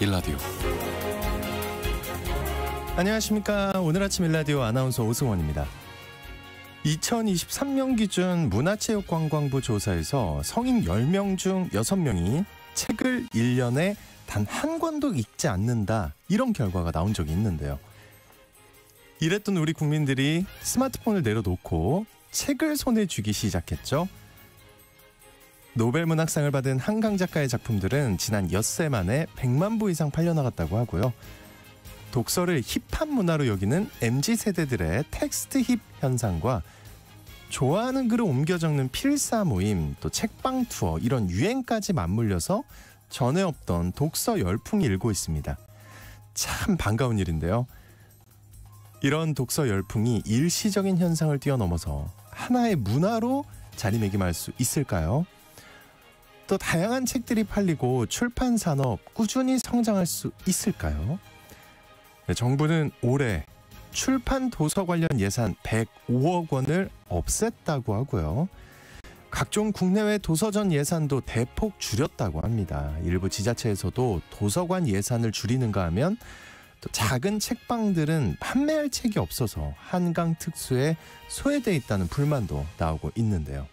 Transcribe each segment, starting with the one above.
일라디오 안녕하십니까 오늘 아침 일라디오 아나운서 오승원입니다 2023년 기준 문화체육관광부 조사에서 성인 10명 중 6명이 책을 1년에 단 한 권도 읽지 않는다 이런 결과가 나온 적이 있는데요 이랬던 우리 국민들이 스마트폰을 내려놓고 책을 손에 쥐기 시작했죠 노벨 문학상을 받은 한강 작가의 작품들은 지난 엿새 만에 100만 부 이상 팔려나갔다고 하고요. 독서를 힙한 문화로 여기는 MZ 세대들의 텍스트 힙 현상과 좋아하는 글을 옮겨 적는 필사 모임, 또 책방 투어 이런 유행까지 맞물려서 전에 없던 독서 열풍이 일고 있습니다. 참 반가운 일인데요. 이런 독서 열풍이 일시적인 현상을 뛰어넘어서 하나의 문화로 자리매김할 수 있을까요? 또 다양한 책들이 팔리고 출판 산업 꾸준히 성장할 수 있을까요? 네, 정부는 올해 출판 도서 관련 예산 105억 원을 없앴다고 하고요. 각종 국내외 도서전 예산도 대폭 줄였다고 합니다. 일부 지자체에서도 도서관 예산을 줄이는가 하면 또 작은 책방들은 판매할 책이 없어서 한강 특수에 소외돼 있다는 불만도 나오고 있는데요.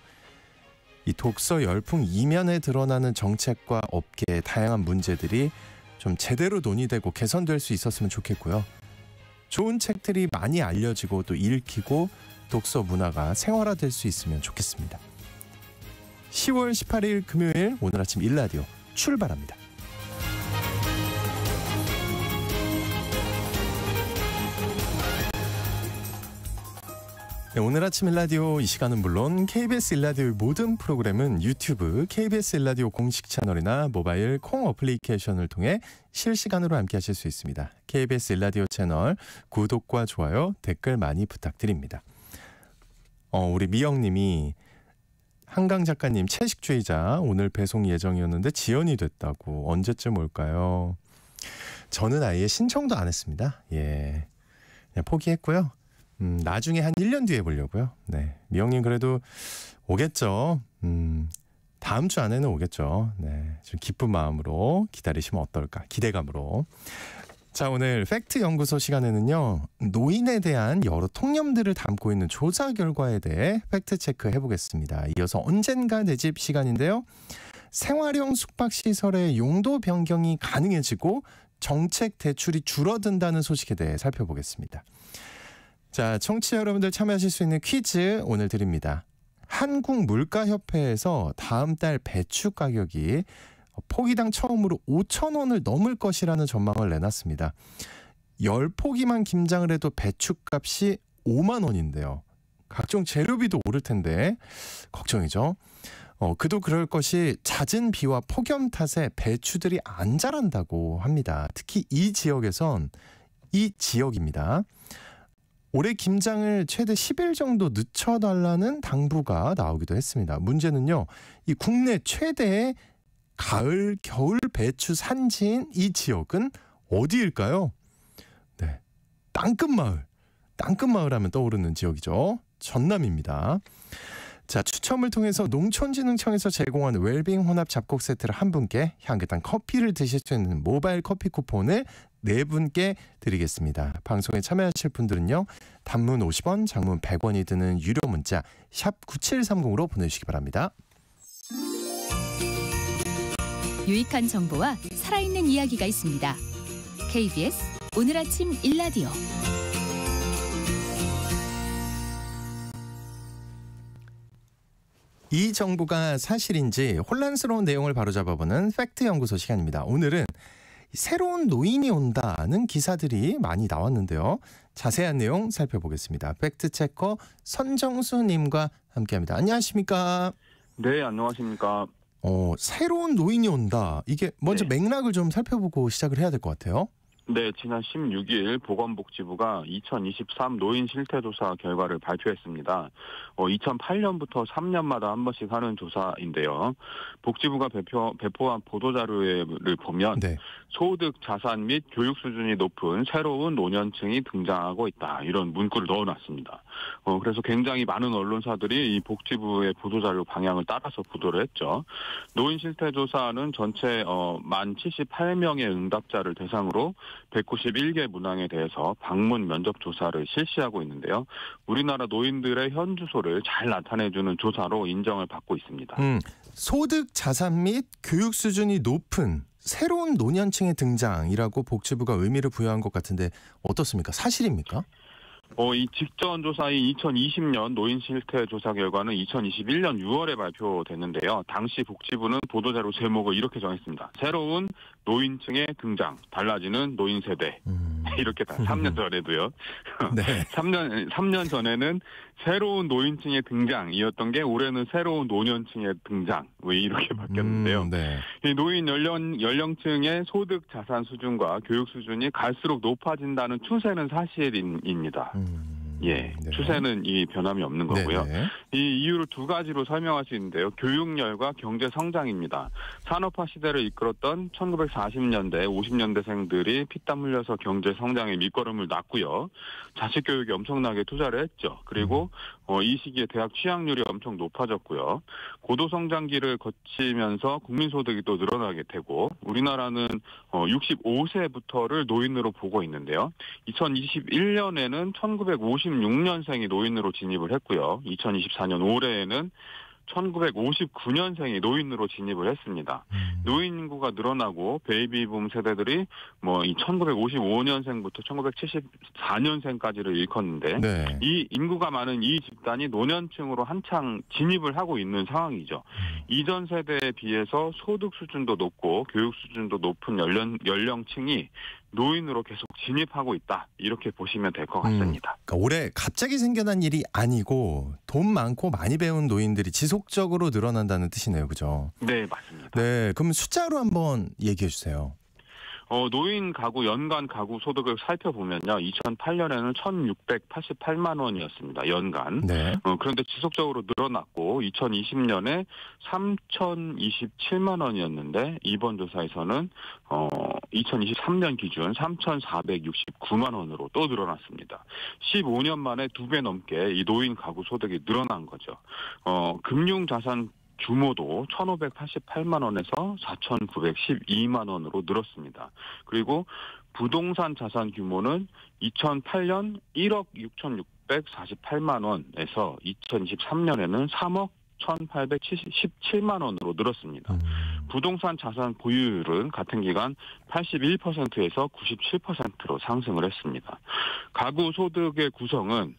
이 독서 열풍 이면에 드러나는 정책과 업계의 다양한 문제들이 좀 제대로 논의되고 개선될 수 있었으면 좋겠고요. 좋은 책들이 많이 알려지고 또 읽히고 독서 문화가 생활화될 수 있으면 좋겠습니다. 10월 18일 금요일 오늘 아침 일라디오 출발합니다. 네, 오늘 아침 일라디오 이 시간은 물론 KBS 일라디오 모든 프로그램은 유튜브 KBS 일라디오 공식 채널이나 모바일 콩 어플리케이션을 통해 실시간으로 함께 하실 수 있습니다. KBS 일라디오 채널 구독과 좋아요, 댓글 많이 부탁드립니다. 어, 우리 미영 님이 한강 작가님 채식주의자 오늘 배송 예정이었는데 지연이 됐다고 언제쯤 올까요? 저는 아예 신청도 안 했습니다. 예. 포기했고요. 음, 나중에 한 1년 뒤에 보려고요. 네. 미영님 그래도 오겠죠. 음, 다음 주 안에는 오겠죠. 네. 좀 기쁜 마음으로 기다리시면 어떨까. 기대감으로. 자, 오늘 팩트 연구소 시간에는요. 노인에 대한 여러 통념들을 담고 있는 조사 결과에 대해 팩트 체크해 보겠습니다. 이어서 언젠가 내 집 시간인데요. 생활형 숙박시설의 용도 변경이 가능해지고 정책 대출이 줄어든다는 소식에 대해 살펴보겠습니다. 자, 청취자 여러분들 참여하실 수 있는 퀴즈 오늘 드립니다. 한국물가협회에서 다음 달 배추 가격이 포기당 처음으로 5천 원을 넘을 것이라는 전망을 내놨습니다. 10포기만 김장을 해도 배추값이 5만 원인데요. 각종 재료비도 오를 텐데 걱정이죠. 어, 그도 그럴 것이 잦은 비와 폭염 탓에 배추들이 안 자란다고 합니다. 특히 이 지역에선 이 지역입니다. 올해 김장을 최대 10일 정도 늦춰달라는 당부가 나오기도 했습니다. 문제는요, 이 국내 최대 가을 겨울 배추 산지인 이 지역은 어디일까요? 네, 땅끝마을. 땅끝마을 하면 떠오르는 지역이죠. 전남입니다. 자, 추첨을 통해서 농촌진흥청에서 제공한 웰빙 혼합 잡곡 세트를 한 분께 향긋한 커피를 드실 수 있는 모바일 커피 쿠폰을 네 분께 드리겠습니다. 방송에 참여하실 분들은요. 단문 50원, 장문 100원이 드는 유료 문자 샵 9730으로 보내주시기 바랍니다. 유익한 정보와 살아있는 이야기가 있습니다. KBS 오늘 아침 일라디오 이 정보가 사실인지 혼란스러운 내용을 바로잡아보는 팩트 연구소 시간입니다. 오늘은 새로운 노인이 온다는 기사들이 많이 나왔는데요. 자세한 내용 살펴보겠습니다. 팩트체커 선정수님과 함께합니다. 안녕하십니까? 네, 안녕하십니까? 어, 새로운 노인이 온다. 이게 먼저 네. 맥락을 좀 살펴보고 시작을 해야 될 것 같아요. 네, 지난 16일 보건복지부가 2023 노인 실태조사 결과를 발표했습니다. 어, 2008년부터 3년마다 한 번씩 하는 조사인데요. 복지부가 배표, 배포한 보도자료를 보면 네. 소득, 자산 및 교육 수준이 높은 새로운 노년층이 등장하고 있다. 이런 문구를 넣어놨습니다. 어, 그래서 굉장히 많은 언론사들이 이 복지부의 보도자료 방향을 따라서 보도를 했죠. 노인 실태조사는 전체 어, 만 78명의 응답자를 대상으로 191개 문항에 대해서 방문 면접 조사를 실시하고 있는데요. 우리나라 노인들의 현 주소를 잘 나타내주는 조사로 인정을 받고 있습니다. 음, 소득 자산 및 교육 수준이 높은 새로운 노년층의 등장이라고 복지부가 의미를 부여한 것 같은데 어떻습니까? 사실입니까? 어, 이 직전 조사인 2020년 노인 실태 조사 결과는 2021년 6월에 발표됐는데요. 당시 복지부는 보도자료 제목을 이렇게 정했습니다. 새로운 노인층의 등장, 달라지는 노인 세대. 음. 이렇게 다 3년 전에도요. 네. 3년 3년 전에는 새로운 노인층의 등장이었던 게 올해는 새로운 노년층의 등장. 왜 이렇게 음, 바뀌었는데요. 음, 네. 이 노인 연령 연령층의 소득 자산 수준과 교육 수준이 갈수록 높아진다는 추세는 사실입니다. 음. 예, 네. 추세는 이 변함이 없는 거고요. 네네. 네. 이 이유를 두 가지로 설명할 수 있는데요. 교육열과 경제 성장입니다. 산업화 시대를 이끌었던 1940년대, 50년대생들이 피땀 흘려서 경제 성장에 밑거름을 놨고요. 자식 교육에 엄청나게 투자를 했죠. 그리고 음. 어, 이 시기에 대학 취학률이 엄청 높아졌고요. 고도 성장기를 거치면서 국민소득이 또 늘어나게 되고 우리나라는 어, 65세부터를 노인으로 보고 있는데요. 2021년에는 1956년생이 노인으로 진입을 했고요. 2024년 올해에는 1959년생이 노인으로 진입을 했습니다. 음. 노인 인구가 늘어나고 베이비붐 세대들이 뭐이 1955년생부터 1974년생까지를 일컫는데 네. 이 인구가 많은 이 집단이 노년층으로 한창 진입을 하고 있는 상황이죠. 음. 이전 세대에 비해서 소득 수준도 높고 교육 수준도 높은 연령 연령층이 노인으로 계속 진입하고 있다 이렇게 보시면 될것 음. 같습니다. 음, 그러니까 올해 갑자기 생겨난 일이 아니고 돈 많고 많이 배운 노인들이 지속적으로 늘어난다는 뜻이네요, 그죠? 네, 맞습니다. 네, 그럼 숫자로 한번 얘기해 주세요. 어, 노인 가구 연간 가구 소득을 살펴보면요. 2008년에는 1,688만 원이었습니다. 연간. 네. 어, 그런데 지속적으로 늘어났고 2020년에 3,027만 원이었는데 이번 조사에서는 어, 2023년 기준 3,469만 원으로 또 늘어났습니다. 15년 만에 두 배 넘게 이 노인 가구 소득이 늘어난 거죠. 어, 금융 자산 규모도 1,588만 원에서 4,912만 원으로 늘었습니다. 그리고 부동산 자산 규모는 2008년 1억 6,648만 원에서 2023년에는 3억 1 8 7 7만 원으로 늘었습니다. 음. 부동산 자산 보유율은 같은 기간 81%에서 97%로 상승을 했습니다. 가구 소득의 구성은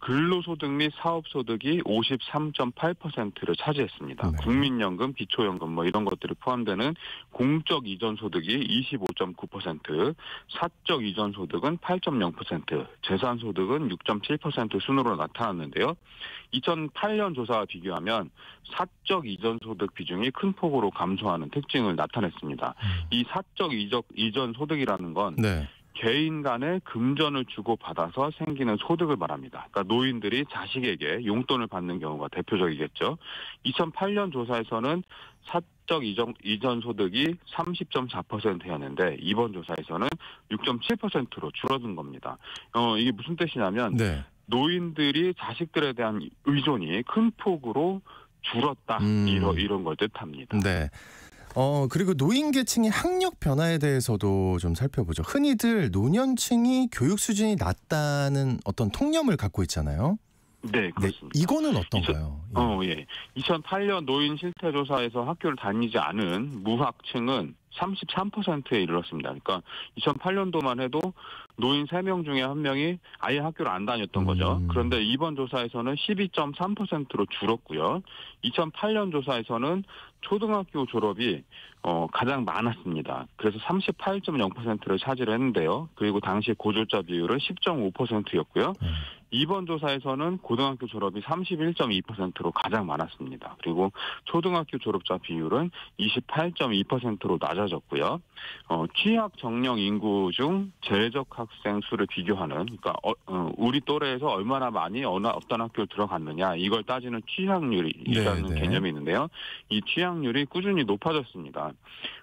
근로소득 및 사업소득이 53.8%를 차지했습니다. 네. 국민연금, 기초연금 뭐 이런 것들이 포함되는 공적 이전 소득이 25.9%, 사적 이전 소득은 8.0%, 재산 소득은 6.7% 순으로 나타났는데요. 2008년 조사와 비교하면 사적 이전 소득 비중이 큰 폭으로 감소하는 특징을 나타냈습니다. 음. 이 사적 이적, 이전 소득이라는 건 네. 개인 간의 금전을 주고받아서 생기는 소득을 말합니다. 그러니까 노인들이 자식에게 용돈을 받는 경우가 대표적이겠죠. 2008년 조사에서는 사적 이전, 이전 소득이 30.4%였는데 이번 조사에서는 6.7%로 줄어든 겁니다. 어, 이게 무슨 뜻이냐면 네. 노인들이 자식들에 대한 의존이 큰 폭으로 줄었다. 음. 이런, 이런 걸 뜻합니다. 네. 어 그리고 노인 계층의 학력 변화에 대해서도 좀 살펴보죠. 흔히들 노년층이 교육 수준이 낮다는 어떤 통념을 갖고 있잖아요. 네, 네 그렇습니다. 네, 이거는 어떤가요? 예. 어, 예. 2008년 노인 실태 조사에서 학교를 다니지 않은 무학층은 33%에 이르렀습니다. 그러니까 2008년도만 해도 노인 3명 중에 1명이 아예 학교를 안 다녔던 거죠. 음. 그런데 이번 조사에서는 12.3%로 줄었고요. 2008년 조사에서는 초등학교 졸업이 어, 가장 많았습니다. 그래서 38.0%를 차지를 했는데요. 그리고 당시 고졸자 비율은 10.5%였고요. 이번 조사에서는 고등학교 졸업이 31.2%로 가장 많았습니다. 그리고 초등학교 졸업자 비율은 28.2%로 낮아졌고요. 어, 취학 정령 인구 중 재적 학생 수를 비교하는 그러니까 어, 어, 우리 또래에서 얼마나 많이 어느 어떤 학교를 들어갔느냐 이걸 따지는 취학률이 라는 네, 네. 개념이 있는데요. 이 취학 취향률이 꾸준히 높아졌습니다.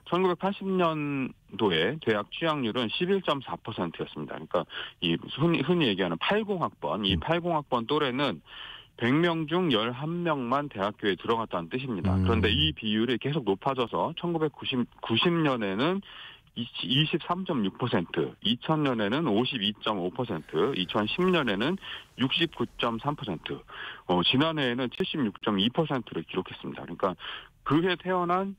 1980년도에 대학 취향률은 11.4%였습니다. 그러니까 이 흔히, 흔히 얘기하는 80학번, 이 80학번 음. 또래는 100명 중 11명만 대학교에 들어갔다는 뜻입니다. 음. 그런데 이 비율이 계속 높아져서 1990년에는 23.6%, 2000년에는 52.5%, 2010년에는 69.3%, 어, 지난해에는 76.2%를 기록했습니다. 그러니까 그해 태어난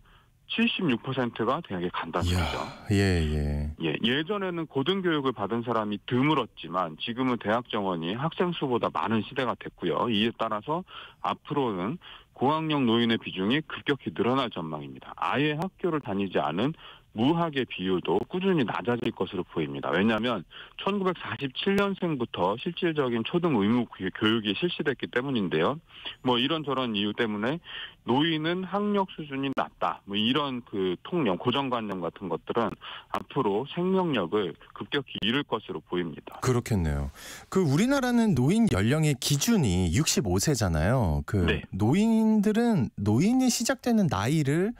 76%가 대학에 간다는 이야, 거죠. 예, 예. 예, 예전에는 고등교육을 받은 사람이 드물었지만 지금은 대학 정원이 학생 수보다 많은 시대가 됐고요. 이에 따라서 앞으로는 고학력 노인의 비중이 급격히 늘어날 전망입니다. 아예 학교를 다니지 않은 무학의 비율도 꾸준히 낮아질 것으로 보입니다. 왜냐하면 1947년생부터 실질적인 초등 의무 교육이 실시됐기 때문인데요. 뭐 이런저런 이유 때문에 노인은 학력 수준이 낮다. 뭐 이런 그 통념, 고정관념 같은 것들은 앞으로 생명력을 급격히 잃을 것으로 보입니다. 그렇겠네요. 그 우리나라는 노인 연령의 기준이 65세잖아요. 그 네. 노인들은 노인이 시작되는 나이를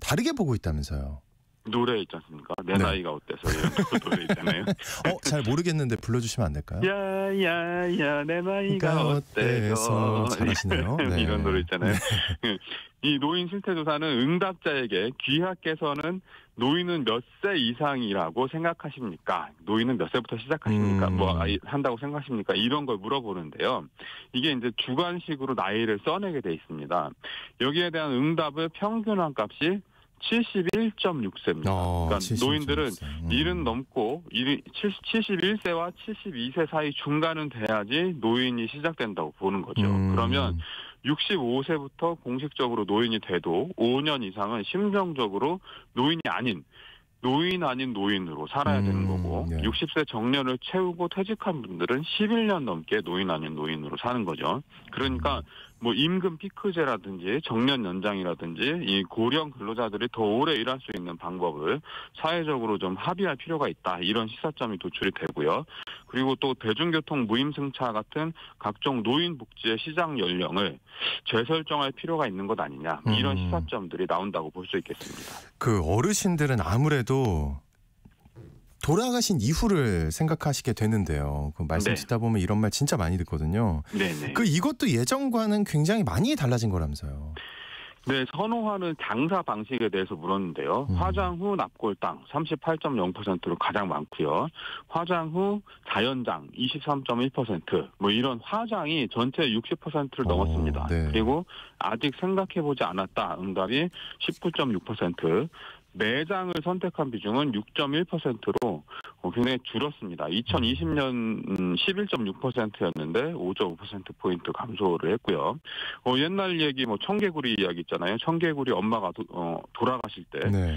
다르게 보고 있다면서요. 노래 있지 않습니까? 내 네. 나이가 어때서 이런 노래 있잖아요. 어, 잘 모르겠는데 불러주시면 안 될까요? 야야야 내 나이가 어때서 잘하시네요. 네. 이런 노래 있잖아요. 네. 이 노인 실태조사는 응답자에게 귀하께서는 노인은 몇 세 이상이라고 생각하십니까? 노인은 몇 세부터 시작하십니까? 음. 뭐 한다고 생각하십니까? 이런 걸 물어보는데요. 이게 이제 주관식으로 나이를 써내게 돼 있습니다. 여기에 대한 응답을 평균한 값이 71.6세입니다. 어, 아, 그러니까 7 1 노인들은 음. 일은 넘고 71세와 72세 사이 중간은 돼야지 노인이 시작된다고 보는 거죠. 음. 그러면 65세부터 공식적으로 노인이 돼도 5년 이상은 심정적으로 노인이 아닌 노인 아닌 노인으로 살아야 되는 음, 거고 음, 예. 60세 정년을 채우고 퇴직한 분들은 11년 넘게 노인 아닌 노인으로 사는 거죠. 그러니까 음. 뭐 임금 피크제라든지 정년 연장이라든지 이 고령 근로자들이 더 오래 일할 수 있는 방법을 사회적으로 좀 합의할 필요가 있다 이런 시사점이 도출이 되고요. 그리고 또 대중교통 무임승차 같은 각종 노인 복지의 시장 연령을 재설정할 필요가 있는 것 아니냐 이런 음. 시사점들이 나온다고 볼 수 있겠습니다. 그 어르신들은 아무래도 돌아가신 이후를 생각하시게 되는데요. 그 말씀 네. 듣다 보면 이런 말 진짜 많이 듣거든요. 네네. 네. 그 이것도 예전과는 굉장히 많이 달라진 거라면서요. 네, 선호하는 장사 방식에 대해서 물었는데요. 음. 화장 후 납골당 38.0%로 가장 많고요. 화장 후 자연장 23.1%뭐 이런 화장이 전체 60%를 어, 넘었습니다. 네. 그리고 아직 생각해보지 않았다 응답이 19.6%, 매장을 선택한 비중은 6.1%로 어, 굉장히 줄었습니다. 2020년 11.6%였는데 5.5%포인트 감소를 했고요. 어, 옛날 얘기 뭐 청개구리 이야기 있잖아요. 청개구리 엄마가 도, 어, 돌아가실 때 네.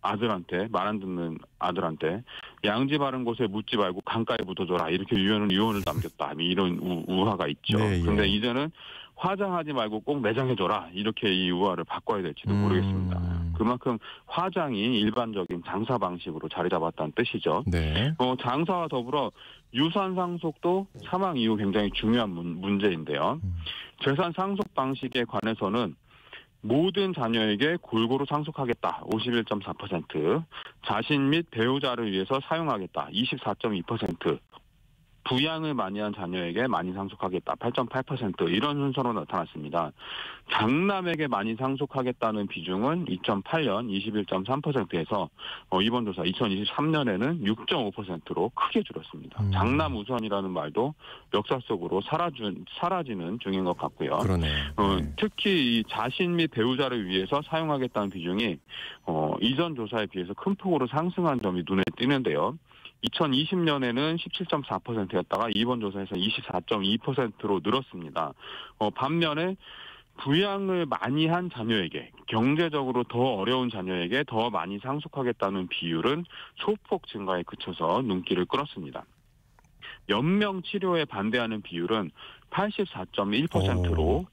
아들한테 말 안 듣는 아들한테 양지 바른 곳에 묻지 말고 강가에 묻어줘라 이렇게 유언을 남겼다 이런 우, 우화가 있죠. 그런데 네, 예. 이제는 화장하지 말고 꼭 매장해줘라 이렇게 이 우화를 바꿔야 될지도 음. 모르겠습니다. 그만큼 화장이 일반적인 장사 방식으로 자리 잡았다는 뜻이죠. 네. 어, 장사와 더불어 유산 상속도 사망 이후 굉장히 중요한 문, 문제인데요. 음. 재산 상속 방식에 관해서는 모든 자녀에게 골고루 상속하겠다. 51.4%. 자신 및 배우자를 위해서 사용하겠다. 24.2%. 부양을 많이 한 자녀에게 많이 상속하겠다. 8.8% 이런 순서로 나타났습니다. 장남에게 많이 상속하겠다는 비중은 2008년 21.3%에서 어, 이번 조사 2023년에는 6.5%로 크게 줄었습니다. 음. 장남 우선이라는 말도 역사 속으로 사라진, 사라지는 중인 것 같고요. 그러네. 어, 네. 특히 이 자신 및 배우자를 위해서 사용하겠다는 비중이 어, 이전 조사에 비해서 큰 폭으로 상승한 점이 눈에 띄는데요. 2020년에는 17.4%였다가 이번 조사에서 24.2%로 늘었습니다. 어, 반면에 부양을 많이 한 자녀에게 경제적으로 더 어려운 자녀에게 더 많이 상속하겠다는 비율은 소폭 증가에 그쳐서 눈길을 끌었습니다. 연명 치료에 반대하는 비율은 84.1%로 오. 어.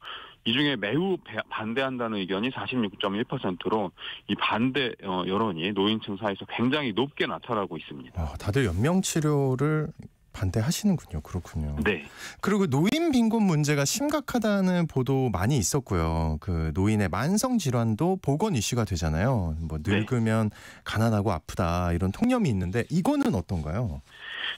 이 중에 매우 반대한다는 의견이 46.1%로 이 반대 어, 여론이 노인층 사이에서 굉장히 높게 나타나고 있습니다. 아, 다들 연명 치료를 반대하시는군요. 그렇군요. 네. 그리고 노인 빈곤 문제가 심각하다는 보도 많이 있었고요. 그 노인의 만성 질환도 보건 이슈가 되잖아요. 뭐 네. 늙으면 네. 가난하고 아프다 이런 통념이 있는데 이거는 어떤가요?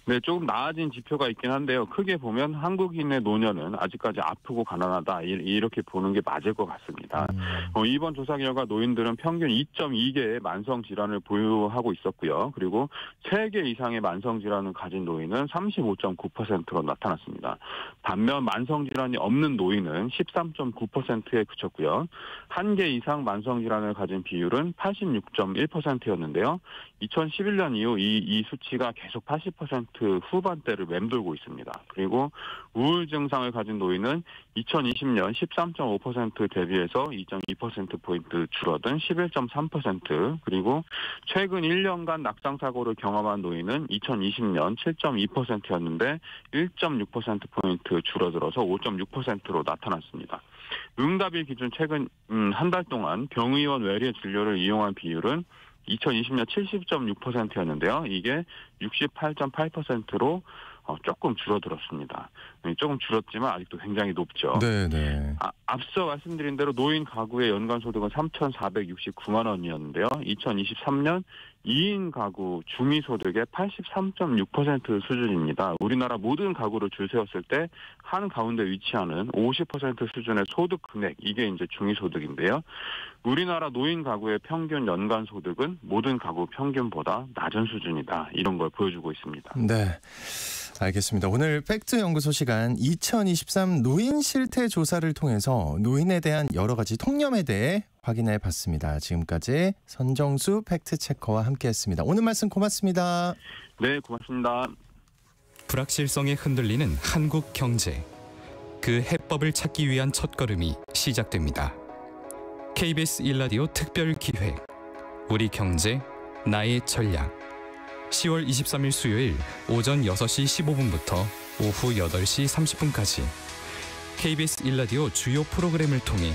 네, 조금 나아진 지표가 있긴 한데요. 크게 보면 한국인의 노년은 아직까지 아프고 가난하다 이렇게 보는 게 맞을 것 같습니다. 음. 어, 이번 조사 결과 노인들은 평균 2.2개의 만성 질환을 보유하고 있었고요. 그리고 3개 이상의 만성 질환을 가진 노인은 35.9%로 나타났습니다. 반면 만성 질환이 없는 노인은 13.9%에 그쳤고요. 1개 이상 만성 질환을 가진 비율은 86.1%였는데요. 2011년 이후 이, 이 수치가 계속 80% 후반대를 맴돌고 있습니다. 그리고 우울 증상을 가진 노인은 2020년 13.5% 대비해서 2.2%포인트 줄어든 11.3% 그리고 최근 1년간 낙상사고를 경험한 노인은 2020년 7.2%였는데 1.6%포인트 줄어들어서 5.6%로 나타났습니다. 응답일 기준 최근 음, 한 달 동안 병의원 외래 진료를 이용한 비율은 2020년 70.6%였는데요. 이게 68.8%로 어, 조금 줄어들었습니다. 예, 조금 줄었지만 아직도 굉장히 높죠. 네네. 네. 아, 앞서 말씀드린 대로 노인 가구의 연간 소득은 3,469만 원이었는데요. 2023년 2인 가구 중위 소득의 83.6% 수준입니다. 우리나라 모든 가구를 줄 세웠을 때 한 가운데 위치하는 50% 수준의 소득 금액 이게 이제 중위 소득인데요. 우리나라 노인 가구의 평균 연간 소득은 모든 가구 평균보다 낮은 수준이다. 이런 걸 보여주고 있습니다. 네. 알겠습니다. 오늘 팩트 연구소 시간 2023 노인 실태 조사를 통해서 노인에 대한 여러 가지 통념에 대해 확인해 봤습니다. 지금까지 선정수 팩트 체커와 함께 했습니다. 오늘 말씀 고맙습니다. 네, 고맙습니다. 불확실성에 흔들리는 한국 경제. 그 해법을 찾기 위한 첫걸음이 시작됩니다. KBS 일라디오 특별 기획 우리 경제 나의 전략 10월 23일 수요일 오전 6시 15분부터 오후 8시 30분까지 KBS 1라디오 주요 프로그램을 통해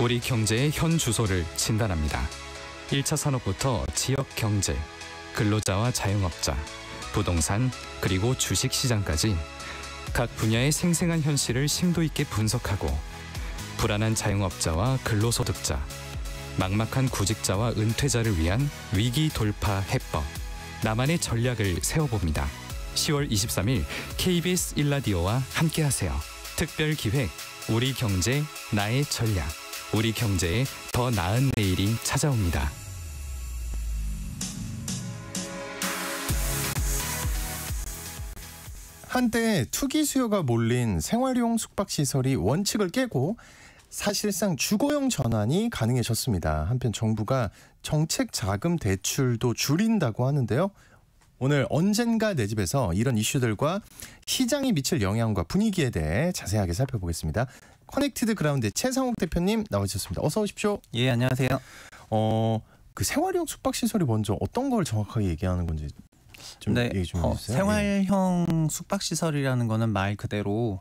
우리 경제의 현 주소를 진단합니다. 1차 산업부터 지역 경제, 근로자와 자영업자, 부동산, 그리고 주식 시장까지 각 분야의 생생한 현실을 심도 있게 분석하고 불안한 자영업자와 근로소득자, 막막한 구직자와 은퇴자를 위한 위기 돌파 해법 나만의 전략을 세워봅니다. 10월 23일 KBS 일라디오와 함께하세요. 특별 기획 우리 경제 나의 전략 우리 경제에 더 나은 내일이 찾아옵니다. 한때 투기 수요가 몰린 생활용 숙박시설이 원칙을 깨고 사실상 주거용 전환이 가능해졌습니다. 한편 정부가 정책 자금 대출도 줄인다고 하는데요. 오늘 언젠가 내 집에서 이런 이슈들과 시장이 미칠 영향과 분위기에 대해 자세하게 살펴보겠습니다. 커넥티드 그라운드 최상욱 대표님 나오셨습니다 어서 오십시오. 예, 안녕하세요. 어, 그 생활형 숙박 시설이 먼저 어떤 걸 정확하게 얘기하는 건지 좀 네, 얘기 좀 어, 해주세요. 어, 생활형 숙박 시설이라는 거는 말 그대로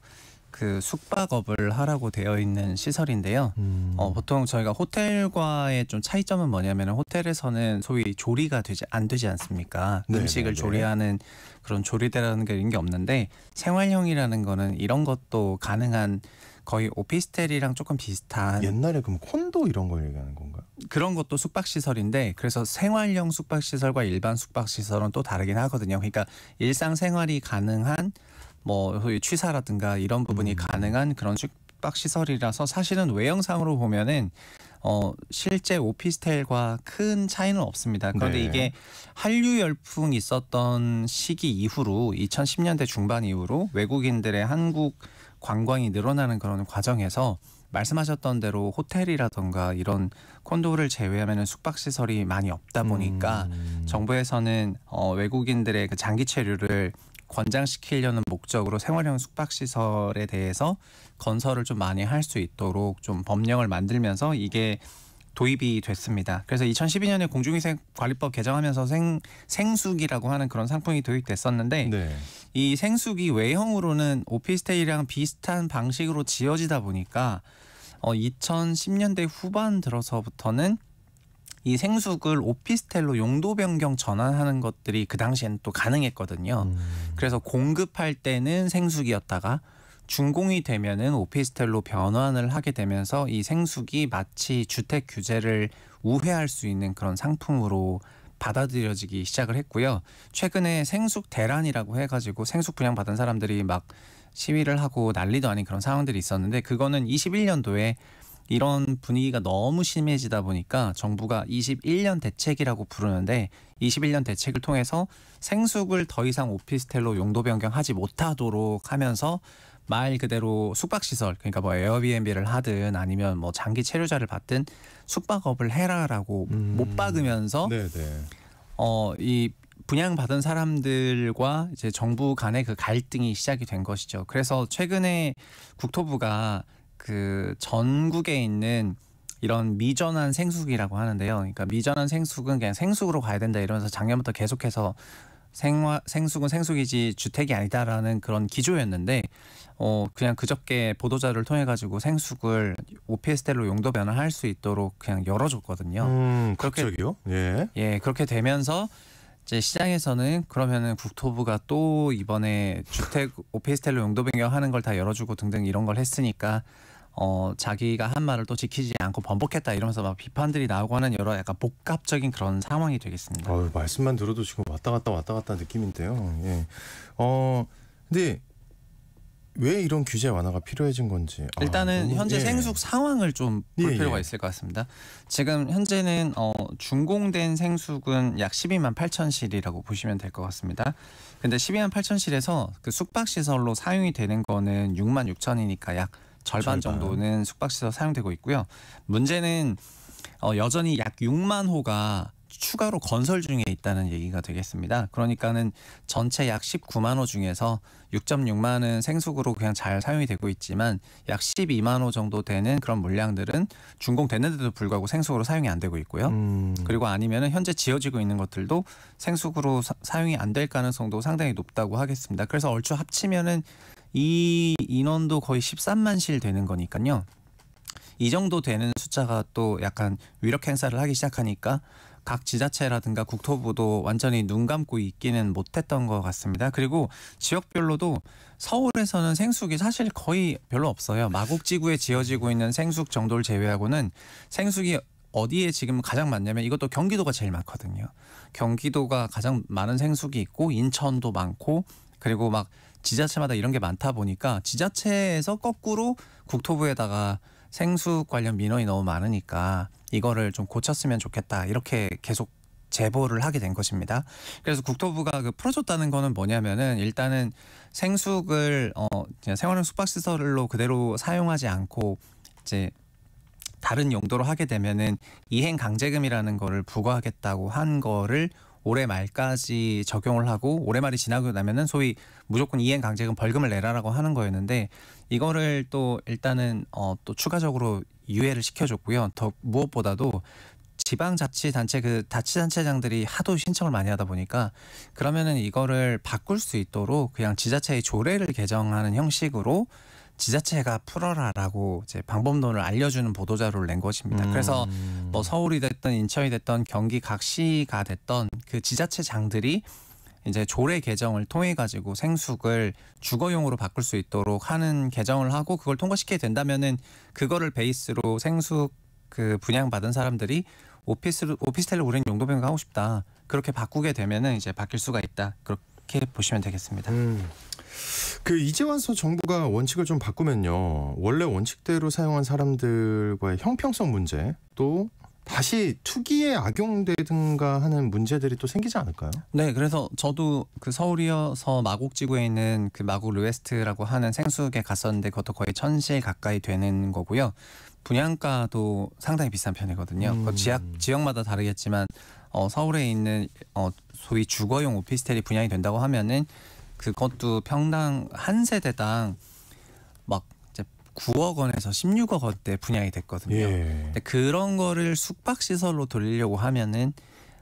그 숙박업을 하라고 되어 있는 시설인데요. 음. 어, 보통 저희가 호텔과의 좀 차이점은 뭐냐면 호텔에서는 소위 조리가 되지 안 되지 않습니까? 네 음식을 네, 네. 조리하는 그런 조리대라는 게이는게 없는데 생활형이라는 거는 이런 것도 가능한 거의 오피스텔이랑 조금 비슷한 옛날에 그럼 콘도 이런 걸 얘기하는 건가? 그런 것도 숙박 시설인데 그래서 생활형 숙박 시설과 일반 숙박 시설은 또 다르긴 하거든요. 그러니까 일상 생활이 가능한 뭐 소위 취사라든가 이런 부분이 음. 가능한 그런 숙박 시설이라서 사실은 외형상으로 보면은 어, 실제 오피스텔과 큰 차이는 없습니다. 그런데 네. 이게 한류 열풍이 있었던 시기 이후로 2010년대 중반 이후로 외국인들의 한국 관광이 늘어나는 그런 과정에서 말씀하셨던 대로 호텔이라던가 이런 콘도를 제외하면 숙박 시설이 많이 없다 보니까 음. 정부에서는 어, 외국인들의 그 장기 체류를 권장시키려는 목적으로 생활형 숙박시설에 대해서 건설을 좀 많이 할 수 있도록 좀 법령을 만들면서 이게 도입이 됐습니다. 그래서 2012년에 공중위생관리법 개정하면서 생, 생숙이라고 하는 그런 상품이 도입됐었는데 네. 이 생숙이 외형으로는 오피스텔이랑 비슷한 방식으로 지어지다 보니까 어, 2010년대 후반 들어서부터는 이 생숙을 오피스텔로 용도 변경 전환하는 것들이 그 당시에는 또 가능했거든요. 음. 그래서 공급할 때는 생수기였다가 준공이 되면은 오피스텔로 변환을 하게 되면서 이생수기 마치 주택 규제를 우회할 수 있는 그런 상품으로 받아들여지기 시작을 했고요. 최근에 생숙 대란이라고 해가지고 생숙 분양받은 사람들이 막 시위를 하고 난리도 아닌 그런 상황들이 있었는데 그거는 21년도에 이런 분위기가 너무 심해지다 보니까 정부가 21년 대책이라고 부르는데 21년 대책을 통해서 생숙을 더 이상 오피스텔로 용도 변경하지 못하도록 하면서 말 그대로 숙박시설 그러니까 뭐 에어비앤비를 하든 아니면 뭐 장기 체류자를 받든 숙박업을 해라라고 음. 못 박으면서 네, 네. 어이 분양받은 사람들과 이제 정부 간의 그 갈등이 시작이 된 것이죠. 그래서 최근에 국토부가 그 전국에 있는 이런 미전한 생숙이라고 하는데요. 그러니까 미전한 생숙은 그냥 생숙으로 가야 된다 이러면서 작년부터 계속해서 생화, 생숙은 생숙이지 주택이 아니다라는 그런 기조였는데 어 그냥 그저께 보도자를 통해 가지고 생숙을 오피스텔로 용도 변화할수 있도록 그냥 열어줬거든요. 음, 갑자기요? 예. 예, 그렇게 되면서 이제 시장에서는 그러면은 국토부가 또 이번에 주택 오피스텔로 용도 변경하는 걸 다 열어주고 등등 이런 걸 했으니까 어, 자기가 한 말을 또 지키지 않고 번복했다 이러면서 막 비판들이 나오고 하는 여러 약간 복합적인 그런 상황이 되겠습니다. 어 말씀만 들어도 지금 왔다 갔다 왔다 갔다 느낌인데요. 예. 어, 근데 왜 이런 규제 완화가 필요해진 건지 아, 일단은 아, 너무, 현재 예. 생숙 상황을 좀볼 예, 필요가 예, 있을 것 같습니다. 지금 현재는 어, 준공된 생숙은 약 12만 8천 실이라고 보시면 될 것 같습니다. 근데 12만 8천 실에서 그 숙박 시설로 사용이 되는 거는 6만 6천이니까 약 절반, 정도는 숙박시설 사용되고 있고요. 문제는 어, 여전히 약 6만 호가 추가로 건설 중에 있다는 얘기가 되겠습니다. 그러니까는 전체 약 19만 호 중에서 6.6만 은 생수구로 그냥 잘 사용이 되고 있지만 약 12만 호 정도 되는 그런 물량들은 준공됐는데도 불구하고 생수구로 사용이 안 되고 있고요. 음. 그리고 아니면은 현재 지어지고 있는 것들도 생수구로 사, 용이 안 될 가능성도 상당히 높다고 하겠습니다. 그래서 얼추 합치면은 이 인원도 거의 13만 실 되는 거니까요. 이 정도 되는 숫자가 또 약간 위력 행사를 하기 시작하니까 각 지자체라든가 국토부도 완전히 눈 감고 있기는 못했던 것 같습니다. 그리고 지역별로도 서울에서는 생숙이 사실 거의 별로 없어요. 마곡지구에 지어지고 있는 생숙 정도를 제외하고는 생숙이 어디에 지금 가장 많냐면 이것도 경기도가 제일 많거든요. 경기도가 가장 많은 생숙이 있고 인천도 많고 그리고 막 지자체마다 이런 게 많다 보니까 지자체에서 거꾸로 국토부에다가 생수 관련 민원이 너무 많으니까 이거를 좀 고쳤으면 좋겠다 이렇게 계속 제보를 하게 된 것입니다. 그래서 국토부가 그 풀어줬다는 거는 뭐냐면은 일단은 생수를어 생활용 숙박시설로 그대로 사용하지 않고 이제 다른 용도로 하게 되면은 이행 강제금이라는 거를 부과하겠다고 한 거를 올해 말까지 적용을 하고 올해 말이 지나고 나면은 소위 무조건 이행 강제금 벌금을 내라라고 하는 거였는데 이거를 또 일단은 어, 또 추가적으로 유예를 시켜줬고요. 더 무엇보다도 지방자치단체 그 자치단체장들이 하도 신청을 많이 하다 보니까 그러면은 이거를 바꿀 수 있도록 그냥 지자체의 조례를 개정하는 형식으로 지자체가 풀어라라고 이제 방법론을 알려주는 보도자료를 낸 것입니다. 음. 그래서 뭐 음. 서울이 됐든 인천이 됐든 경기 각 시가 됐던 그 지자체장들이 이제 조례 개정을 통해 가지고 생숙을 주거용으로 바꿀 수 있도록 하는 개정을 하고 그걸 통과시켜야 된다면은 그거를 베이스로 생숙 그 분양받은 사람들이 오피스 오피스텔로 오리 용도 변경하고 싶다. 그렇게 바꾸게 되면은 이제 바뀔 수가 있다. 그렇게 보시면 되겠습니다. 음. 그 이제와서 정부가 원칙을 좀 바꾸면요. 원래 원칙대로 사용한 사람들과의 형평성 문제 또 다시 투기에 악용되든가 하는 문제들이 또 생기지 않을까요? 네, 그래서 저도 그 서울이어서 마곡지구에 있는 그 마곡 르웨스트라고 하는 생수에 갔었는데 그것도 거의 천실 가까이 되는 거고요. 분양가도 상당히 비싼 편이거든요. 그 음. 지역 지역마다 다르겠지만 어, 서울에 있는 어, 소위 주거용 오피스텔이 분양이 된다고 하면은 그것도 평당 한 세대당 막 9억 원에서 16억 원대 분양이 됐거든요. 예. 그런 거를 숙박 시설로 돌리려고 하면은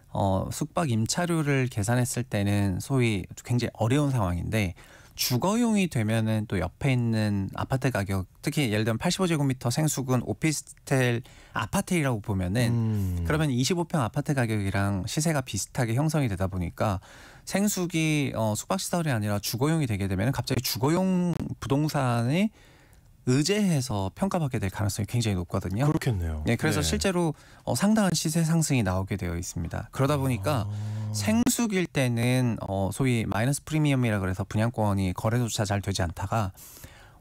어, 숙박 임차료를 계산했을 때는 소위 굉장히 어려운 상황인데 주거용이 되면은 또 옆에 있는 아파트 가격 특히 예를 들면 85제곱미터 생수군 오피스텔 아파트이라고 보면은 음. 그러면 25평 아파트 가격이랑 시세가 비슷하게 형성이 되다 보니까 생수기 어, 숙박시설이 아니라 주거용이 되게 되면 은 갑자기 주거용 부동산의 의제해서 평가받게 될 가능성이 굉장히 높거든요. 그렇겠네요. 네, 그래서 네. 실제로 어, 상당한 시세 상승이 나오게 되어 있습니다. 그러다 아. 보니까 아... 생수길 때는 어, 소위 마이너스 프리미엄이라 그래서 분양권이 거래조차 잘 되지 않다가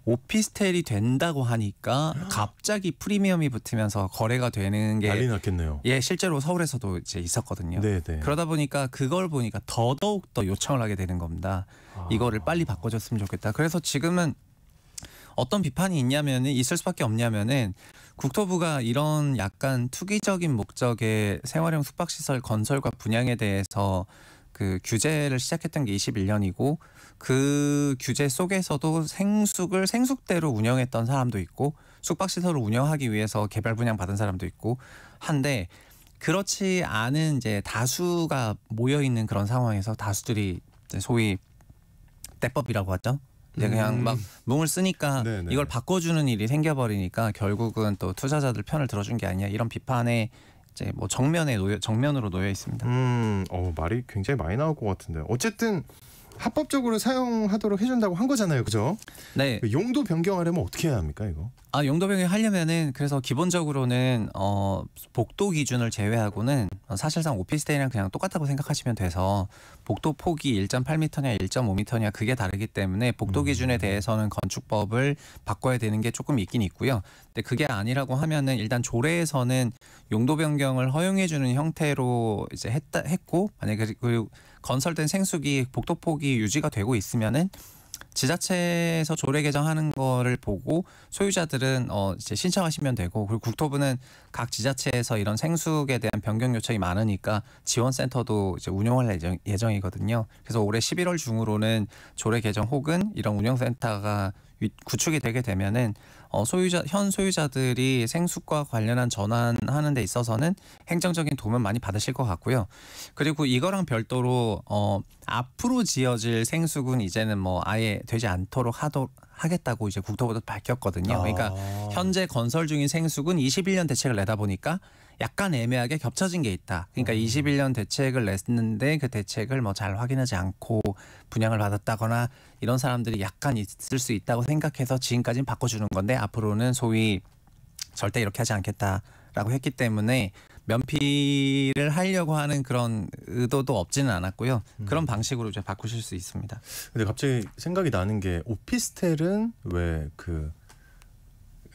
오피스텔이 된다고 하니까 아. 갑자기 프리미엄이 붙으면서 거래가 되는 게 난리 났겠네요. 예, 실제로 서울에서도 이제 있었거든요. 네네. 네. 그러다 보니까 그걸 보니까 더더욱 더 요청을 하게 되는 겁니다. 아. 이거를 빨리 바꿔줬으면 좋겠다. 그래서 지금은 어떤 비판이 있냐면은 있을 수밖에 없냐면은 국토부가 이런 약간 투기적인 목적의 생활형 숙박시설 건설과 분양에 대해서 그 규제를 시작했던 게 21년이고 그 규제 속에서도 생숙을 생숙대로 운영했던 사람도 있고 숙박시설을 운영하기 위해서 개발 분양 받은 사람도 있고 한데 그렇지 않은 이제 다수가 모여 있는 그런 상황에서 다수들이 소위 대법이라고 하죠. 이제 그냥 음. 막 뭉을 쓰니까 네네. 네. 이걸 바꿔주는 일이 생겨버리니까 결국은 또 투자자들 편을 들어준 게 아니야 이런 비판에 이제 뭐 정면에 놓여 정면으로 놓여 있습니다. 음, 어 말이 굉장히 많이 나올 것 같은데 어쨌든 합법적으로 사용하도록 해준다고 한 거잖아요, 그죠? 네. 그 용도 변경하려면 어떻게 해야 합니까, 이거? 아, 용도 변경하려면은 그래서 기본적으로는 어, 복도 기준을 제외하고는 어, 사실상 오피스텔이랑 그냥 똑같다고 생각하시면 돼서 복도 폭이 1.8m냐 1.5m냐 그게 다르기 때문에 복도 음. 기준에 대해서는 건축법을 바꿔야 되는 게 조금 있긴 있고요. 근데 그게 아니라고 하면은 일단 조례에서는 용도 변경을 허용해주는 형태로 이제 했다 했고 만약에 그리고 건설된 생수기 복도폭이 유지가 되고 있으면은 지자체에서 조례 개정하는 거를 보고 소유자들은 어 이제 신청하시면 되고 그리고 국토부는 각 지자체에서 이런 생수에 대한 변경 요청이 많으니까 지원센터도 이제 운영할 예정, 예정이거든요. 그래서 올해 11월 중으로는 조례 개정 혹은 이런 운영센터가 구축이 되게 되면은 어, 소유자 현 소유자들이 생수과 관련한 전환하는 데 있어서는 행정적인 도움을 많이 받으실 것 같고요. 그리고 이거랑 별도로 어, 앞으로 지어질 생수군 이제는 뭐 아예 되지 않도록 하도 하겠다고 이제 국토부도 밝혔거든요. 그러니까 아. 현재 건설 중인 생수군 21년 대책을 내다 보니까 약간 애매하게 겹쳐진 게 있다. 그러니까 음. 21년 대책을 냈는데 그 대책을 뭐 잘 확인하지 않고 분양을 받았다거나 이런 사람들이 약간 있을 수 있다고 생각해서 지금까지는 바꿔주는 건데 앞으로는 소위 절대 이렇게 하지 않겠다라고 했기 때문에 면피를 하려고 하는 그런 의도도 없지는 않았고요. 음. 그런 방식으로 이제 바꾸실 수 있습니다. 근데 갑자기 생각이 나는 게 오피스텔은 왜그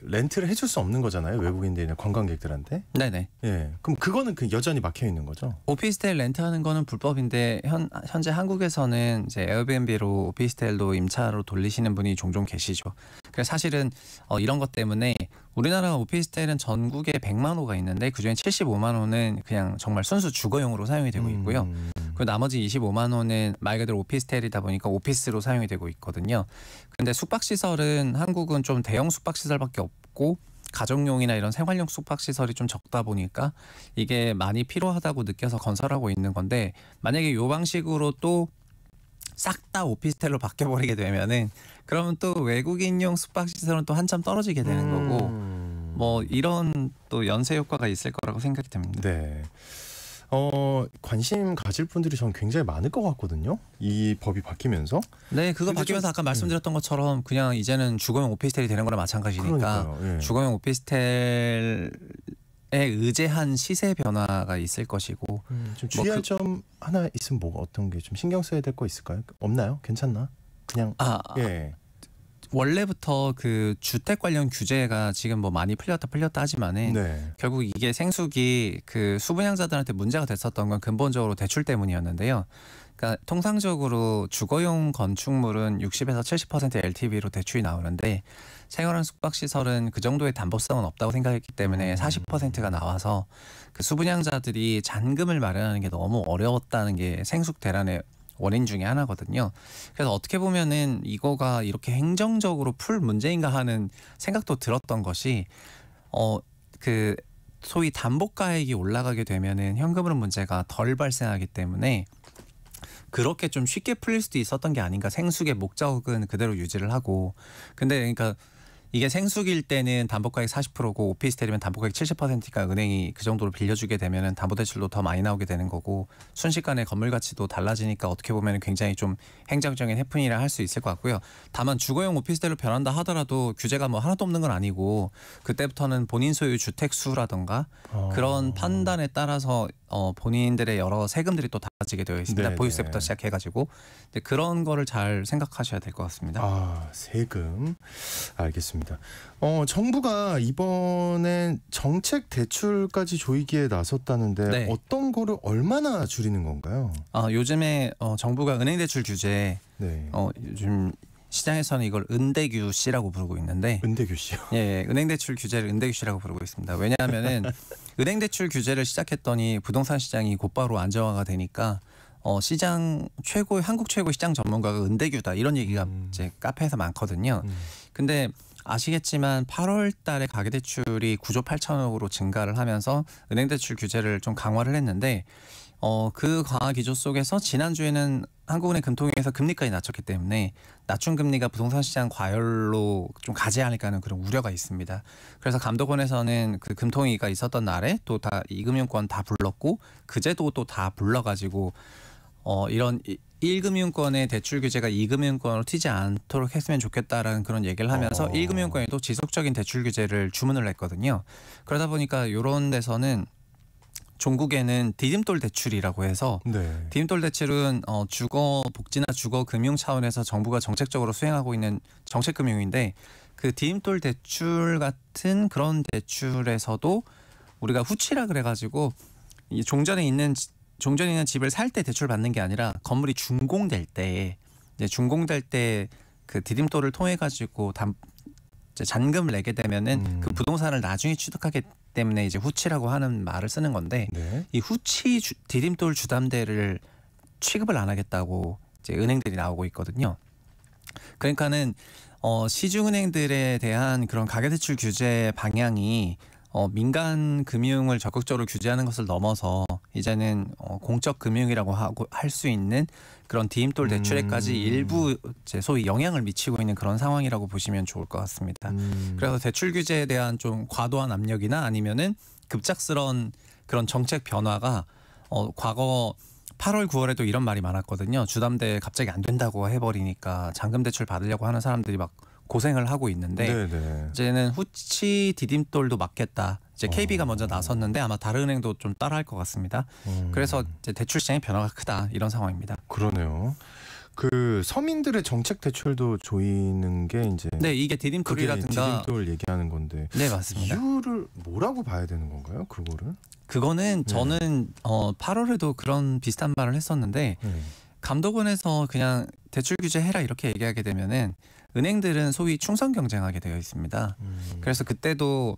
렌트를 해줄 수 없는 거잖아요 외국인들이나 관광객들한테. 네네. 예. 그럼 그거는 그 여전히 막혀 있는 거죠. 오피스텔 렌트하는 거는 불법인데 현 현재 한국에서는 이제 에어비앤비로 오피스텔로 임차로 돌리시는 분이 종종 계시죠. 그 사실은 어, 이런 것 때문에 우리나라 오피스텔은 전국에 100만 호가 있는데 그중에 75만 호는 그냥 정말 순수 주거용으로 사용이 되고 있고요. 음. 그리고 나머지 25만 호는 말 그대로 오피스텔이다 보니까 오피스로 사용이 되고 있거든요. 근데 숙박시설은 한국은 좀 대형 숙박시설밖에 없고 가정용이나 이런 생활용 숙박시설이 좀 적다 보니까 이게 많이 필요하다고 느껴서 건설하고 있는 건데 만약에 요 방식으로 또 싹다 오피스텔로 바뀌어버리게 되면은 그러면 또 외국인용 숙박시설은 또 한참 떨어지게 되는 음. 거고 뭐 이런 또 연쇄 효과가 있을 거라고 생각이 됩니다. 네. 어, 관심 가질 분들이 전 굉장히 많을 것 같거든요. 이 법이 바뀌면서. 네, 그거 바뀌면서 좀, 아까 말씀드렸던 것처럼 그냥 이제는 주거용 오피스텔이 되는 거랑 마찬가지니까 예. 주거용 오피스텔 의제한 시세 변화가 있을 것이고 음, 좀 뭐 주의할 뭐 그, 점 하나 있으면 뭐 어떤 게 좀 신경 써야 될 거 있을까요? 없나요? 괜찮나? 그냥 아, 예. 원래부터 그 주택 관련 규제가 지금 뭐 많이 풀렸다 풀렸다 하지만은 네. 결국 이게 생수기 그 수분양자들한테 문제가 됐었던 건 근본적으로 대출 때문이었는데요. 그러니까 통상적으로 주거용 건축물은 60에서 70% LTV로 대출이 나오는데 생활형 숙박시설은 그 정도의 담보성은 없다고 생각했기 때문에 40%가 음. 나와서 그 수분양자들이 잔금을 마련하는 게 너무 어려웠다는 게 생숙 대란의 원인 중에 하나거든요. 그래서 어떻게 보면은 이거가 이렇게 행정적으로 풀 문제인가 하는 생각도 들었던 것이 어 그 소위 담보가액이 올라가게 되면은 현금으로 문제가 덜 발생하기 때문에 그렇게 좀 쉽게 풀릴 수도 있었던 게 아닌가 생숙의 목적은 그대로 유지를 하고 근데 그러니까 이게 생수기일 때는 담보가액 40%고 오피스텔이면 담보가액 70%니까 은행이 그 정도로 빌려주게 되면은 담보대출로더 많이 나오게 되는 거고 순식간에 건물 가치도 달라지니까 어떻게 보면 굉장히 좀 행정적인 해프닝이라 할 수 있을 것 같고요. 다만 주거용 오피스텔로 변한다 하더라도 규제가 뭐 하나도 없는 건 아니고 그때부터는 본인 소유 주택 수라던가 어. 그런 판단에 따라서 어, 본인들의 여러 세금들이 또 달라지게 되어 있습니다. 네네. 보유세부터 시작해가지고 그런 거를 잘 생각하셔야 될 것 같습니다. 아 세금 알겠습니다. 어, 정부가 이번엔 정책 대출까지 조이기에 나섰다는데 네. 어떤 거를 얼마나 줄이는 건가요? 아 요즘에 어, 정부가 은행 대출 규제 네. 어, 요즘 시장에서는 이걸 은대규 씨라고 부르고 있는데 은대규 씨요. 예, 예. 은행 대출 규제를 은대규 씨라고 부르고 있습니다. 왜냐하면은 은행 대출 규제를 시작했더니 부동산 시장이 곧바로 안정화가 되니까 어, 시장 최고 한국 최고 시장 전문가가 은대규다 이런 얘기가 음. 이제 카페에서 많거든요. 음. 근데 아시겠지만 8월 달에 가계대출이 9조 8천억으로 증가를 하면서 은행대출 규제를 좀 강화를 했는데 어, 그 과학 기조 속에서 지난주에는 한국은행 금통위에서 금리까지 낮췄기 때문에 낮춘 금리가 부동산 시장 과열로 좀 가지 않을까 하는 그런 우려가 있습니다. 그래서 감독원에서는 그 금통위가 있었던 날에 또 다 이금융권 다 불렀고 그제도 또 다 불러가지고 어, 이런 일금융권의 대출 규제가 이금융권으로 튀지 않도록 했으면 좋겠다라는 그런 얘기를 하면서 어. 일금융권에도 지속적인 대출 규제를 주문을 했거든요. 그러다 보니까 이런 데서는 종국에는 디딤돌 대출이라고 해서 네. 디딤돌 대출은 어, 주거 복지나 주거 금융 차원에서 정부가 정책적으로 수행하고 있는 정책 금융인데 그 디딤돌 대출 같은 그런 대출에서도 우리가 후치라 그래가지고 이 종전에 있는 종전에 있는 집을 살 때 대출 받는 게 아니라 건물이 준공될 때 이제 준공될 때 그 디딤돌을 통해 가지고 잔금을 내게 되면은 음. 그 부동산을 나중에 취득하기 때문에 이제 후치라고 하는 말을 쓰는 건데 네. 이 후치 주, 디딤돌 주담대를 취급을 안 하겠다고 이제 은행들이 나오고 있거든요. 그러니까는 어, 시중은행들에 대한 그런 가계대출 규제 방향이 어, 민간 금융을 적극적으로 규제하는 것을 넘어서 이제는 어, 공적 금융이라고 하고 할 수 있는 그런 디딤돌 대출에까지 음. 일부 제 소위 영향을 미치고 있는 그런 상황이라고 보시면 좋을 것 같습니다. 음. 그래서 대출 규제에 대한 좀 과도한 압력이나 아니면은 급작스러운 그런 정책 변화가 어, 과거 8월, 9월에도 이런 말이 많았거든요. 주담대 갑자기 안 된다고 해버리니까 잔금 대출 받으려고 하는 사람들이 막 고생을 하고 있는데 네네. 이제는 후치 디딤돌도 맞겠다. 이제 KB가 어. 먼저 나섰는데 아마 다른 은행도 좀 따라할 것 같습니다. 음. 그래서 이제 대출 시장의 변화가 크다 이런 상황입니다. 그러네요. 그 서민들의 정책 대출도 조이는 게 이제 네 이게 디딤돌이라든가 디딤돌 얘기하는 건데 네 맞습니다. 이유를 뭐라고 봐야 되는 건가요? 그거를 그거는 네. 저는 어 8월에도 그런 비슷한 말을 했었는데 네. 감독원에서 그냥 대출 규제 해라 이렇게 얘기하게 되면은 은행들은 소위 충성 경쟁하게 되어 있습니다. 음. 그래서 그때도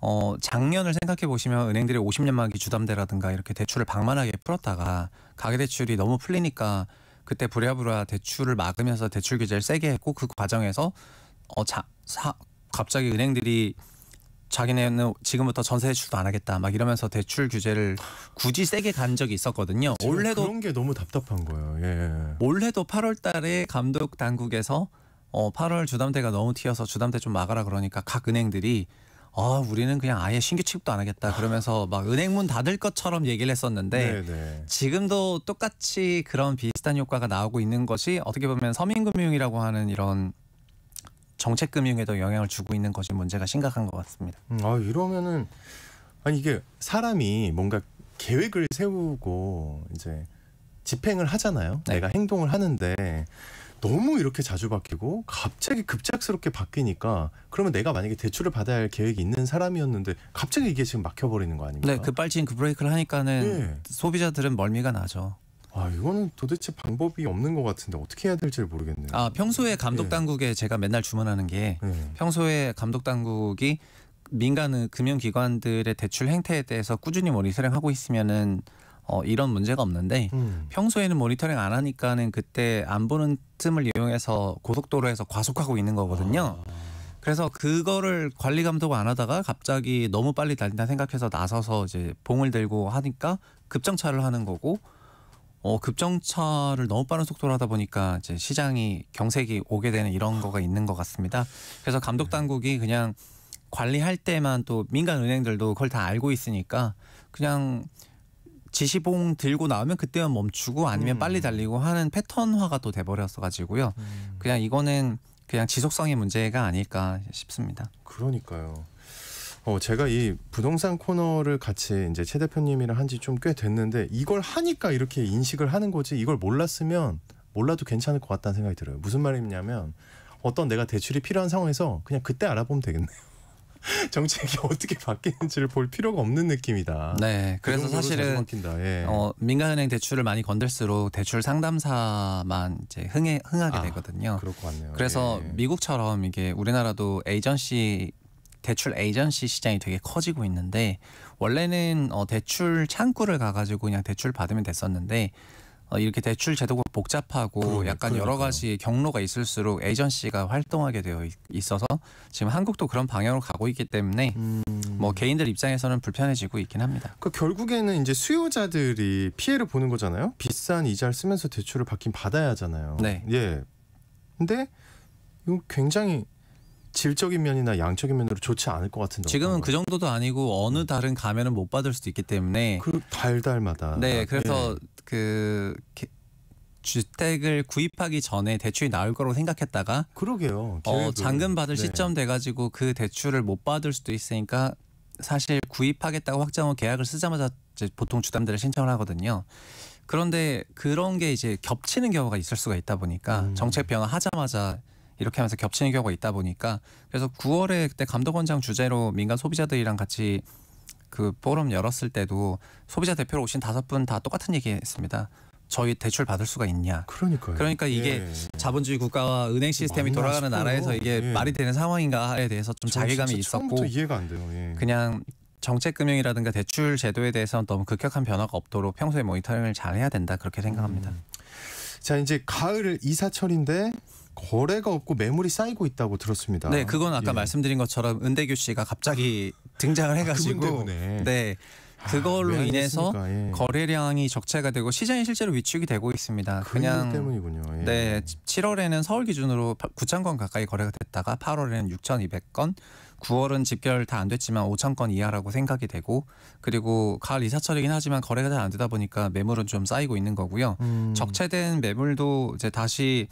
어, 작년을 생각해 보시면 은행들이 50년 만기 주담대라든가 이렇게 대출을 방만하게 풀었다가 가계대출이 너무 풀리니까 그때 부랴부랴 대출을 막으면서 대출 규제를 세게 했고 그 과정에서 어, 자, 사, 갑자기 은행들이 자기네는 지금부터 전세 대출도 안 하겠다 막 이러면서 대출 규제를 굳이 세게 간 적이 있었거든요. 올해도 그런 게 너무 답답한 거예요. 예. 예. 올해도 8월달에 감독 당국에서 어, 8월 주담대가 너무 튀어서 주담대 좀 막아라 그러니까 각 은행들이 아, 우리는 그냥 아예 신규 취급도 안 하겠다 그러면서 아. 막 은행 문 닫을 것처럼 얘기를 했었는데 네네. 네. 지금도 똑같이 그런 비슷한 효과가 나오고 있는 것이 어떻게 보면 서민금융이라고 하는 이런 정책 금융에도 영향을 주고 있는 것이 문제가 심각한 것 같습니다. 음, 아 이러면은 아니 이게 사람이 뭔가 계획을 세우고 이제 집행을 하잖아요. 네. 내가 행동을 하는데 너무 이렇게 자주 바뀌고 갑자기 급작스럽게 바뀌니까 그러면 내가 만약에 대출을 받아야 할 계획이 있는 사람이었는데 갑자기 이게 지금 막혀버리는 거 아닙니까? 네, 급발진 그 급브레이크를 그 하니까는 네. 소비자들은 멀미가 나죠. 아 이거는 도대체 방법이 없는 것 같은데 어떻게 해야 될지 모르겠네요. 아 평소에 감독 예. 당국에 예. 제가 맨날 주문하는 게 예. 평소에 감독 당국이 민간 그 금융기관들의 대출 행태에 대해서 꾸준히 모니터링하고 뭐 있으면은 어, 이런 문제가 없는데 음. 평소에는 모니터링 안 하니까는 그때 안 보는 틈을 이용해서 고속도로에서 과속하고 있는 거거든요. 아. 그래서 그거를 관리 감독 안 하다가 갑자기 너무 빨리 달린다 생각해서 나서서 이제 봉을 들고 하니까 급정차를 하는 거고 어, 급정차를 너무 빠른 속도로 하다 보니까 이제 시장이 경색이 오게 되는 이런 거가 있는 것 같습니다. 그래서 감독 네. 당국이 그냥 관리할 때만 또 민간 은행들도 그걸 다 알고 있으니까 그냥 지시봉 들고 나오면 그때만 멈추고 아니면 음. 빨리 달리고 하는 패턴화가 또 돼버렸어 가지고요. 음. 그냥 이거는 그냥 지속성의 문제가 아닐까 싶습니다. 그러니까요. 어, 제가 이 부동산 코너를 같이 이제 최 대표님이랑 한 지 좀 꽤 됐는데 이걸 하니까 이렇게 인식을 하는 거지 이걸 몰랐으면 몰라도 괜찮을 것 같다는 생각이 들어요. 무슨 말이냐면 어떤 내가 대출이 필요한 상황에서 그냥 그때 알아보면 되겠네요. 정책이 어떻게 바뀌는지를 볼 필요가 없는 느낌이다. 네, 그 그래서 사실은 예. 어, 민간은행 대출을 많이 건들수록 대출 상담사만 이제 흥해, 흥하게 아, 되거든요. 그럴 것요 그래서 예. 미국처럼 이게 우리나라도 에이전시 대출 에이전시 시장이 되게 커지고 있는데 원래는 어, 대출 창구를 가가지고 그냥 대출 받으면 됐었는데 어, 이렇게 대출 제도가 복잡하고 그러네, 약간 그러니까 여러 가지 경로가 있을수록 에이전시가 활동하게 되어 있어서 지금 한국도 그런 방향으로 가고 있기 때문에 음. 뭐 개인들 입장에서는 불편해지고 있긴 합니다. 그 결국에는 이제 수요자들이 피해를 보는 거잖아요. 비싼 이자를 쓰면서 대출을 받긴 받아야 하잖아요. 네. 예. 근데 이거 굉장히 질적인 면이나 양적인 면으로 좋지 않을 것 같은데 지금은 그 정도도 아니고 어느 음. 다른 가면은 못 받을 수도 있기 때문에 그 달달마다 네 그래서 예. 그 주택을 구입하기 전에 대출이 나올 거라고 생각했다가 그러게요 어, 잔금 받을 네. 시점 돼가지고 그 대출을 못 받을 수도 있으니까 사실 구입하겠다고 확정하고 계약을 쓰자마자 보통 주담대를 신청을 하거든요. 그런데 그런 게 이제 겹치는 경우가 있을 수가 있다 보니까 음. 정책 변화하자마자 이렇게 하면서 겹치는 경우가 있다 보니까 그래서 9월에 그때 감독원장 주제로 민간 소비자들이랑 같이 그 포럼 열었을 때도 소비자 대표로 오신 다섯 분 다 똑같은 얘기했습니다. 저희 대출 받을 수가 있냐? 그러니까 그러니까 이게 예. 자본주의 국가와 은행 시스템이 돌아가는 싶어요. 나라에서 이게 예. 말이 되는 상황인가에 대해서 좀 자괴감이 있었고 이해가 안 돼요. 예. 그냥 정책금융이라든가 대출 제도에 대해서는 너무 급격한 변화가 없도록 평소에 모니터링을 잘 해야 된다 그렇게 생각합니다. 음. 자 이제 가을 이사철인데 거래가 없고 매물이 쌓이고 있다고 들었습니다. 네, 그건 아까 예. 말씀드린 것처럼 은대규 씨가 갑자기 아, 등장을 해가지고 네, 아, 네. 그걸로 아, 인해서 예. 거래량이 적체가 되고 시장이 실제로 위축이 되고 있습니다. 그 그냥 때문이군요. 예. 네, 7월에는 서울 기준으로 9천 건 가까이 거래가 됐다가 8월에는 6,200건, 9월은 집결 다 안 됐지만 5천 건 이하라고 생각이 되고 그리고 가을 이사철이긴 하지만 거래가 잘 안 되다 보니까 매물은 좀 쌓이고 있는 거고요. 음. 적체된 매물도 이제 다시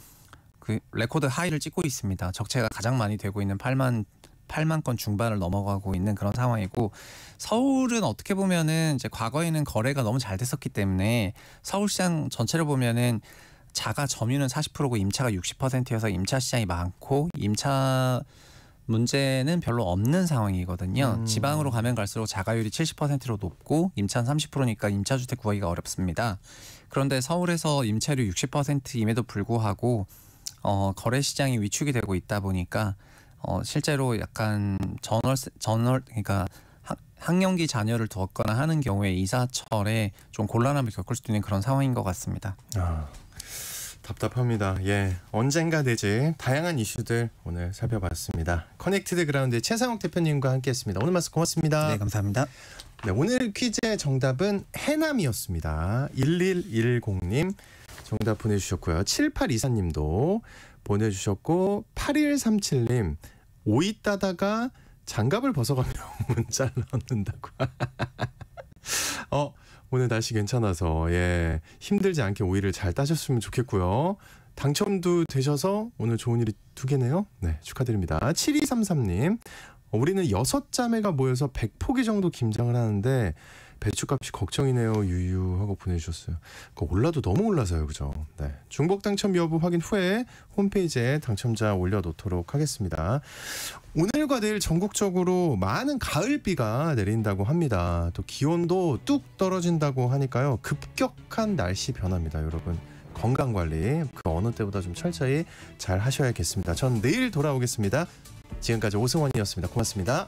그 레코드 하이를 찍고 있습니다. 적체가 가장 많이 되고 있는 8만 8만 건 중반을 넘어가고 있는 그런 상황이고 서울은 어떻게 보면은 이제 과거에는 거래가 너무 잘 됐었기 때문에 서울시장 전체를 보면은 자가 점유는 40%고 임차가 60%여서 임차 시장이 많고 임차 문제는 별로 없는 상황이거든요. 음. 지방으로 가면 갈수록 자가율이 70%로 높고 임차는 30%니까 임차주택 구하기가 어렵습니다. 그런데 서울에서 임차율 60%임에도 불구하고 어, 거래 시장이 위축이 되고 있다 보니까 어, 실제로 약간 전월 전월 그러니까 학년기 자녀를 두었거나 하는 경우에 이사철에 좀 곤란함을 겪을 수도 있는 그런 상황인 것 같습니다. 아, 답답합니다. 예, 언젠가 되지 다양한 이슈들 오늘 살펴봤습니다. 커넥티드 그라운드 최상욱 대표님과 함께했습니다. 오늘 말씀 고맙습니다. 네, 감사합니다. 네, 오늘 퀴즈의 정답은 해남이었습니다. 1110님. 정답 보내주셨고요. 7824님도 보내주셨고 8137님 오이 따다가 장갑을 벗어가며 문자를 넣는다고. 어 오늘 날씨 괜찮아서 예 힘들지 않게 오이를 잘 따셨으면 좋겠고요. 당첨도 되셔서 오늘 좋은 일이 두 개네요. 네 축하드립니다. 7233님 우리는 여섯 자매가 모여서 100포기 정도 김장을 하는데 배추값이 걱정이네요. 유유하고 보내주셨어요. 그 올라도 너무 올라서요, 그죠? 네. 중복 당첨 여부 확인 후에 홈페이지에 당첨자 올려놓도록 하겠습니다. 오늘과 내일 전국적으로 많은 가을비가 내린다고 합니다. 또 기온도 뚝 떨어진다고 하니까요. 급격한 날씨 변화입니다, 여러분. 건강 관리 그 어느 때보다 좀 철저히 잘 하셔야겠습니다. 전 내일 돌아오겠습니다. 지금까지 오승원이었습니다. 고맙습니다.